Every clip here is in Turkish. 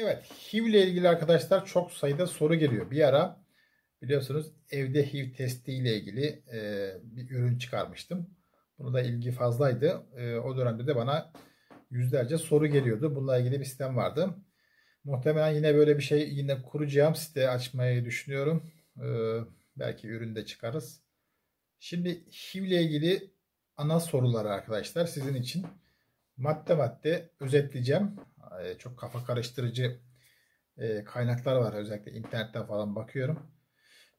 Evet HIV ile ilgili arkadaşlar çok sayıda soru geliyor. Bir ara biliyorsunuz evde HIV testi ile ilgili e, bir ürün çıkarmıştım. Bunu da ilgi fazlaydı. E, o dönemde de bana yüzlerce soru geliyordu. Bununla ilgili bir sistem vardı. Muhtemelen yine böyle bir şey yine kuracağım site açmayı düşünüyorum. Ee, belki ürün de çıkarız. Şimdi HIV ile ilgili ana sorular arkadaşlar sizin için madde madde özetleyeceğim. Ee, çok kafa karıştırıcı e, kaynaklar var. Özellikle internetten falan bakıyorum.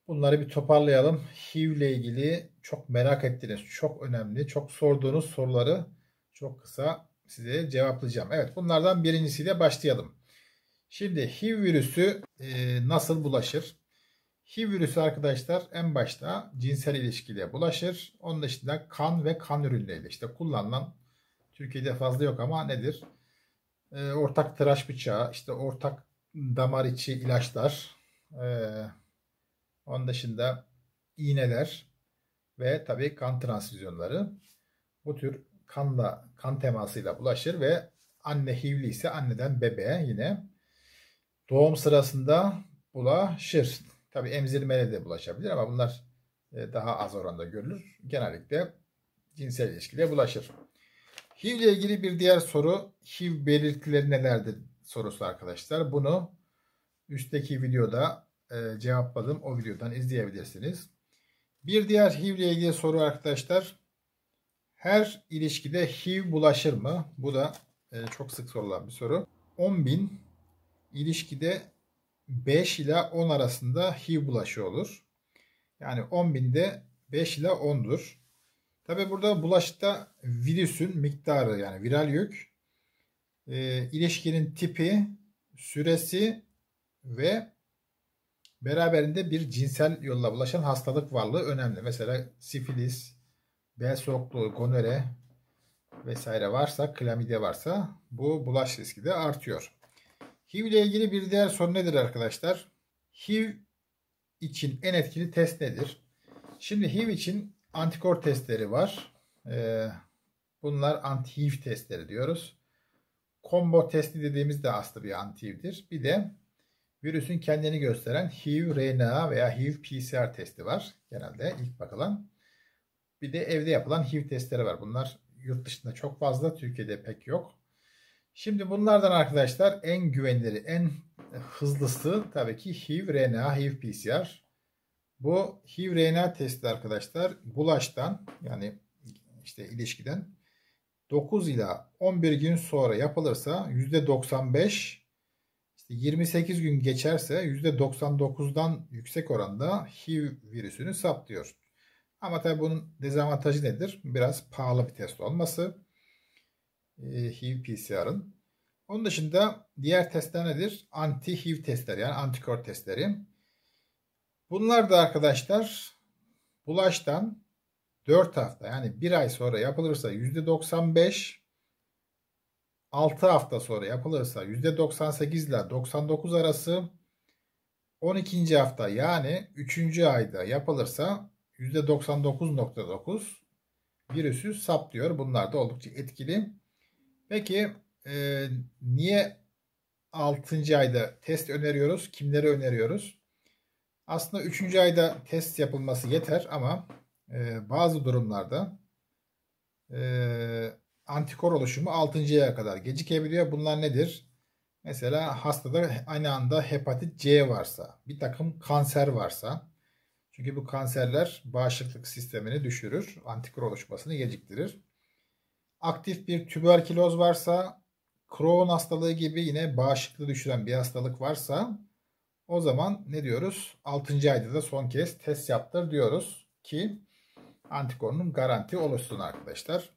Bunları bir toparlayalım. HIV ile ilgili çok merak ettiğiniz, çok önemli, çok sorduğunuz soruları çok kısa size cevaplayacağım. Evet bunlardan birincisiyle başlayalım. Şimdi HIV virüsü e, nasıl bulaşır? HIV virüsü arkadaşlar en başta cinsel ilişkiyle bulaşır. Onun dışında kan ve kan ürünleriyle işte kullanılan Türkiye'de fazla yok ama nedir? E, ortak tıraş bıçağı, işte ortak damar içi ilaçlar, e, onun dışında iğneler ve tabii kan transfüzyonları. Bu tür kanla, kan temasıyla bulaşır ve anne hivli ise anneden bebeğe yine doğum sırasında bulaşır. Tabii emzirmeyle de bulaşabilir ama bunlar e, daha az oranda görülür. Genellikle cinsel ilişkide bulaşır. HIV ile ilgili bir diğer soru HIV belirtileri nelerdir sorusu arkadaşlar. Bunu üstteki videoda e, cevapladım. O videodan izleyebilirsiniz. Bir diğer HIV ile ilgili soru arkadaşlar. Her ilişkide HIV bulaşır mı? Bu da e, çok sık sorulan bir soru. 10.000 ilişkide 5 ile 10 arasında HIV bulaşı olur. Yani 10.000'de 5 ile 10'dur. Tabi burada bulaşıkta virüsün miktarı yani viral yük, e, ilişkinin tipi, süresi ve beraberinde bir cinsel yolla bulaşan hastalık varlığı önemli. Mesela sifilis, bel soğukluğu, gonore vesaire varsa, klamide varsa bu bulaş riski de artıyor. HIV ile ilgili bir diğer soru nedir arkadaşlar? HIV için en etkili test nedir? Şimdi HIV için antikor testleri var. Ee, bunlar anti HIV testleri diyoruz. Combo testi dediğimiz de aslında bir anti-hiv'dir. Bir de virüsün kendini gösteren HIV-RNA veya HIV-PCR testi var. Genelde ilk bakılan. Bir de evde yapılan HIV testleri var. Bunlar yurt dışında çok fazla, Türkiye'de pek yok. Şimdi bunlardan arkadaşlar en güvenileri, en hızlısı tabii ki HIV-RNA, HIV-PCR. Bu HIV-RNA testi arkadaşlar bulaştan yani işte ilişkiden 9 ila 11 gün sonra yapılırsa %95 işte 28 gün geçerse %99'dan yüksek oranda HIV virüsünü saptıyor. Ama tabii bunun dezavantajı nedir? Biraz pahalı bir test olması. HIV PCR'ın. Onun dışında diğer testler nedir? Anti-HIV testleri yani antikor testleri. Bunlar da arkadaşlar bulaştan 4 hafta yani 1 ay sonra yapılırsa %95 6 hafta sonra yapılırsa %98 ile 99 arası 12. hafta yani 3. ayda yapılırsa %99.9 virüsü saplıyor. Bunlar da oldukça etkili. Peki e, niye 6. ayda test öneriyoruz? Kimlere öneriyoruz? Aslında 3. ayda test yapılması yeter ama e, bazı durumlarda e, antikor oluşumu 6. aya kadar gecikebiliyor. Bunlar nedir? Mesela hastada aynı anda hepatit C varsa, bir takım kanser varsa. Çünkü bu kanserler bağışıklık sistemini düşürür, antikor oluşmasını geciktirir. Aktif bir tüberküloz varsa, Crohn hastalığı gibi yine bağışıklığı düşüren bir hastalık varsa o zaman ne diyoruz? 6. ayda da son kez test yaptır diyoruz ki antikorunum garanti oluşsun arkadaşlar.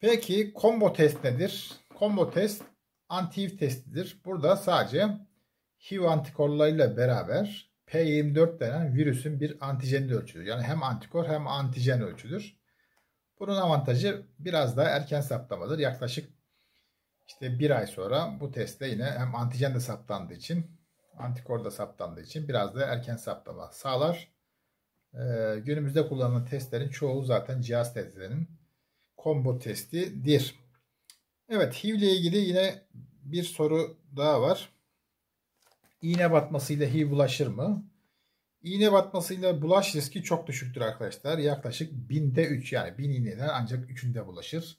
Peki combo test nedir? Combo test anti-HIV testidir. Burada sadece HIV antikorlarıyla beraber P24 denen virüsün bir antijeni ölçülür. Yani hem antikor hem antijen ölçülür. Bunun avantajı biraz daha erken saptamadır. Yaklaşık işte bir ay sonra bu testte yine hem antijen de saptandığı için antikor da saptandığı için biraz da erken saptama sağlar. Ee, günümüzde kullanılan testlerin çoğu zaten cihaz testlerinin combo testidir. Evet HIV ile ilgili yine bir soru daha var. İğne batmasıyla HIV bulaşır mı? İğne batmasıyla bulaş riski çok düşüktür arkadaşlar. Yaklaşık binde 3 yani 1000 iğneden ancak 3'ünde bulaşır.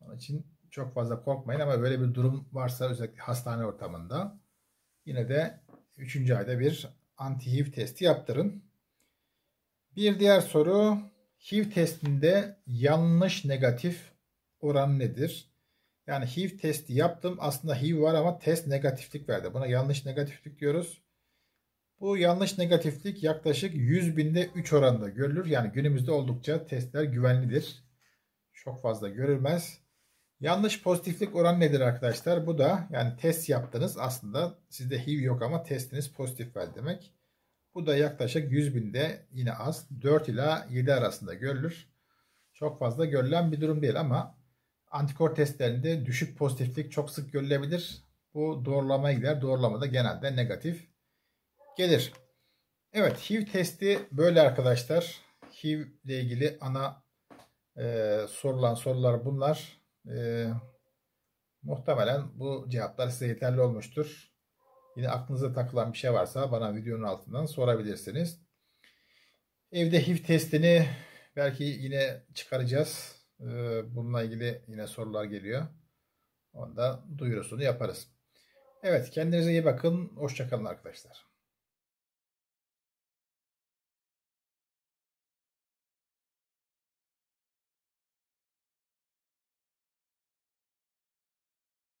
Onun için çok fazla korkmayın ama böyle bir durum varsa özellikle hastane ortamında yine de 3. ayda bir anti-HIV testi yaptırın. Bir diğer soru HIV testinde yanlış negatif oran nedir? Yani HIV testi yaptım. Aslında HIV var ama test negatiflik verdi. Buna yanlış negatiflik diyoruz. Bu yanlış negatiflik yaklaşık 100 binde 3 oranında görülür. Yani günümüzde oldukça testler güvenlidir. Çok fazla görülmez. Yanlış pozitiflik oran nedir arkadaşlar? Bu da yani test yaptınız aslında sizde HIV yok ama testiniz pozitif var demek. Bu da yaklaşık 100 binde yine az 4 ila 7 arasında görülür. Çok fazla görülen bir durum değil ama antikor testlerinde düşük pozitiflik çok sık görülebilir. Bu doğrulama gider. Doğrulama da genelde negatif gelir. Evet HIV testi böyle arkadaşlar. HIV ile ilgili ana e, sorulan sorular bunlar. E, muhtemelen bu cevaplar size yeterli olmuştur. Yine aklınıza takılan bir şey varsa bana videonun altından sorabilirsiniz. Evde HIV testini belki yine çıkaracağız. Ee, bununla ilgili yine sorular geliyor. Onda duyurusunu yaparız. Evet kendinize iyi bakın. Hoşçakalın arkadaşlar.